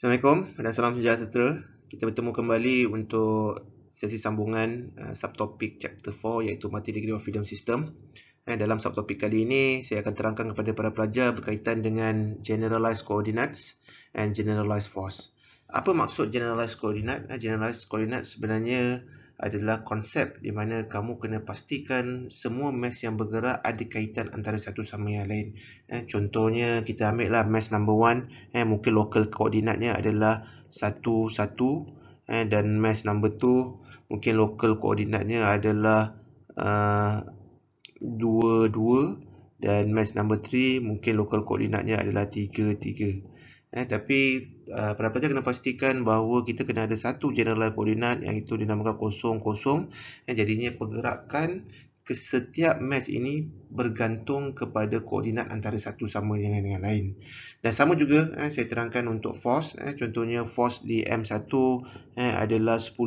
Assalamualaikum dan salam sejahtera. Kita bertemu kembali untuk sesi sambungan uh, subtopik chapter 4 iaitu Multi Degree of Freedom System. Eh, dalam subtopik kali ini, saya akan terangkan kepada para pelajar berkaitan dengan Generalized Coordinates and Generalized Force. Apa maksud Generalized Coordinate? Eh, generalized coordinates sebenarnya adalah konsep di mana kamu kena pastikan semua mes yang bergerak ada kaitan antara satu sama yang lain. Eh, contohnya kita ambil lah mes number one, eh, mungkin local koordinatnya adalah satu satu eh, dan mes number two mungkin local koordinatnya adalah eh, dua uh, dua dan mes number three mungkin local koordinatnya adalah tiga tiga. Eh, tapi uh, ah, pendapatnya kena pastikan bahawa kita kena ada satu general koordinat yang itu dinamakan kosong-kosong. yang Jadinya pergerakan ke setiap mesh ini bergantung kepada koordinat antara satu sama dengan yang lain. Dan sama juga eh, saya terangkan untuk force. Eh, contohnya force di M1 eh, adalah 10,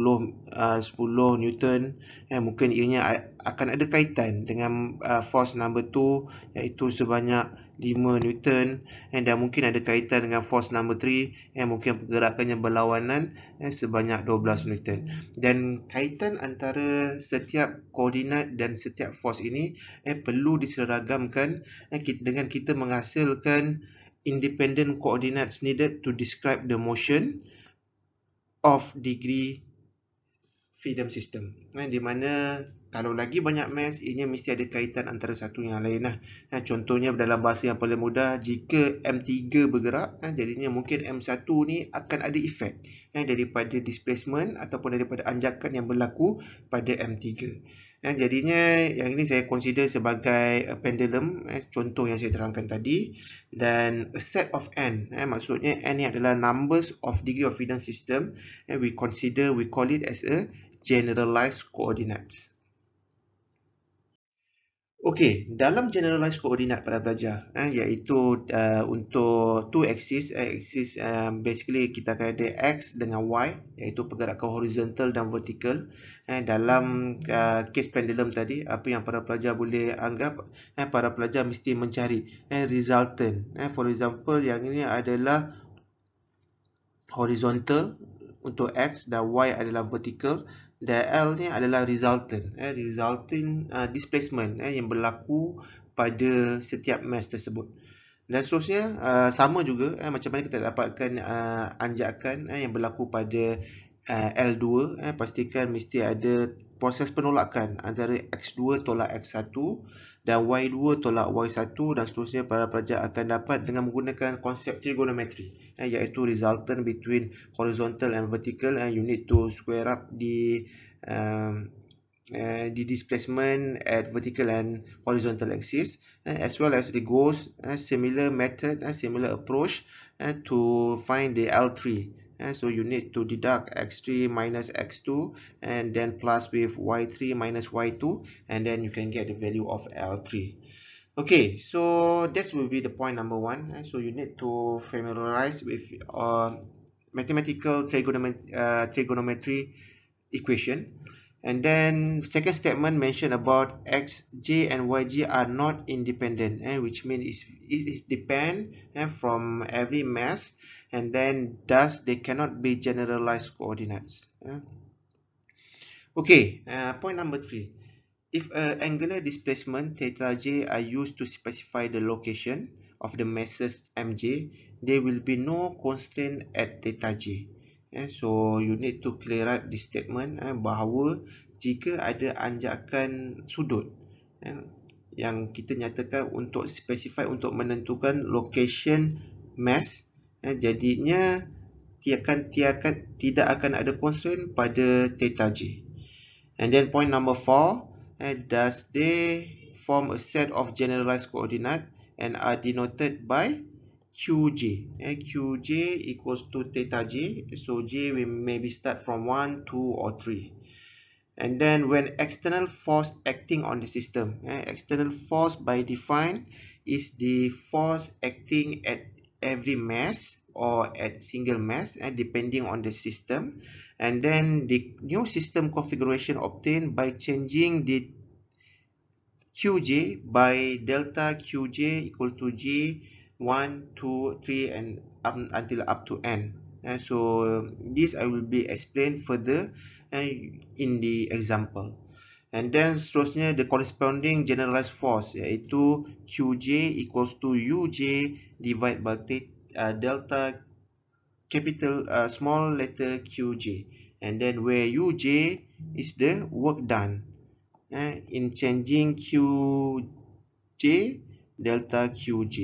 uh, 10 Newton. Eh, mungkin ianya akan ada kaitan dengan uh, force number 2 iaitu sebanyak 5 Newton. Eh, dan mungkin ada kaitan dengan force number 3 yang eh, mungkin pergerakannya berlawanan eh, sebanyak 12 Newton. Dan kaitan antara setiap koordinat dan setiap force ini eh, perlu diseragamkan eh, dengan kita menghasilkan independent coordinates needed to describe the motion of degree freedom system. Eh, di mana kalau lagi banyak mass, ianya mesti ada kaitan antara satu yang lain. Lah. Eh, contohnya dalam bahasa yang paling mudah, jika M3 bergerak, jadinya mungkin M1 ni akan ada efek daripada displacement ataupun daripada anjakan yang berlaku pada M3. Ya, jadinya yang ini saya consider sebagai pendulum, eh, contoh yang saya terangkan tadi. Dan a set of n, eh, maksudnya n ni adalah numbers of degree of freedom system. Eh, we consider, we call it as a generalized coordinates. Okey, dalam generalized koordinat pada pelajar eh, iaitu uh, untuk two axis uh, axis um, basically kita akan ada x dengan y iaitu pergerakan horizontal dan vertikal. eh, dalam kes uh, pendulum tadi apa yang para pelajar boleh anggap eh, para pelajar mesti mencari eh, resultant eh, for example yang ini adalah horizontal untuk X dan Y adalah vertical dan L ni adalah resultant eh, resulting uh, displacement eh, yang berlaku pada setiap mesh tersebut dan seterusnya uh, sama juga eh, macam mana kita dapatkan uh, anjakan eh, yang berlaku pada uh, L2 eh, pastikan mesti ada proses penolakan antara X2 tolak X1 dan Y2 tolak Y1 dan seterusnya para pelajar akan dapat dengan menggunakan konsep trigonometri eh, iaitu resultant between horizontal and vertical and you need to square up the um, uh, eh, the displacement at vertical and horizontal axis eh, as well as the goals eh, similar method and eh, similar approach eh, to find the L3 and so you need to deduct x3 minus x2 and then plus with y3 minus y2 and then you can get the value of l3 okay so this will be the point number one and so you need to familiarize with uh, mathematical trigonometry, uh, trigonometry equation and then second statement mentioned about X, J and YG are not independent, eh, which means it is depend eh, from every mass and then thus they cannot be generalized coordinates. Eh. Okay, uh, point number three. If an angular displacement theta j are used to specify the location of the masses mj, there will be no constraint at theta j. Eh, so you need to clear up the statement eh, bahawa jika ada anjakan sudut eh, yang kita nyatakan untuk specify untuk menentukan location mass eh, jadinya tiakan tiakan tidak akan ada concern pada theta j. And then point number four, eh, does they form a set of generalized coordinate and are denoted by qj and eh, qj equals to theta j so j we maybe start from 1 2 or 3 and then when external force acting on the system eh, external force by define is the force acting at every mass or at single mass and eh, depending on the system and then the new system configuration obtained by changing the qj by delta qj equal to j 1 2 3 and up until up to n and so this I will be explained further in the example and then seterusnya the corresponding generalized force iaitu QJ equals to UJ divided by uh, delta capital uh, small letter QJ and then where UJ is the work done uh, in changing QJ delta QJ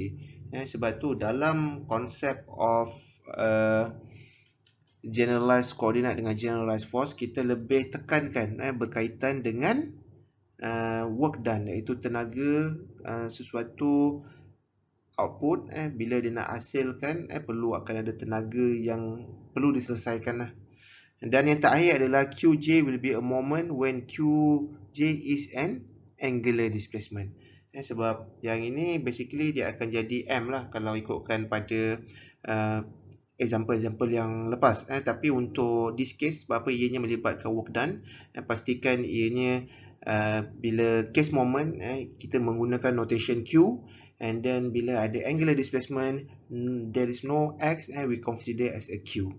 Eh, sebab tu dalam konsep of uh, generalized coordinate dengan generalized force kita lebih tekankan eh, berkaitan dengan uh, work done iaitu tenaga uh, sesuatu output eh, bila dia nak hasilkan eh, perlu akan ada tenaga yang perlu diselesaikan lah. dan yang terakhir adalah QJ will be a moment when QJ is an angular displacement eh, sebab yang ini basically dia akan jadi M lah kalau ikutkan pada uh, example-example yang lepas eh. tapi untuk this case berapa ianya melibatkan work done eh, pastikan ianya uh, bila case moment eh, kita menggunakan notation Q and then bila ada angular displacement mm, there is no X and eh, we consider as a Q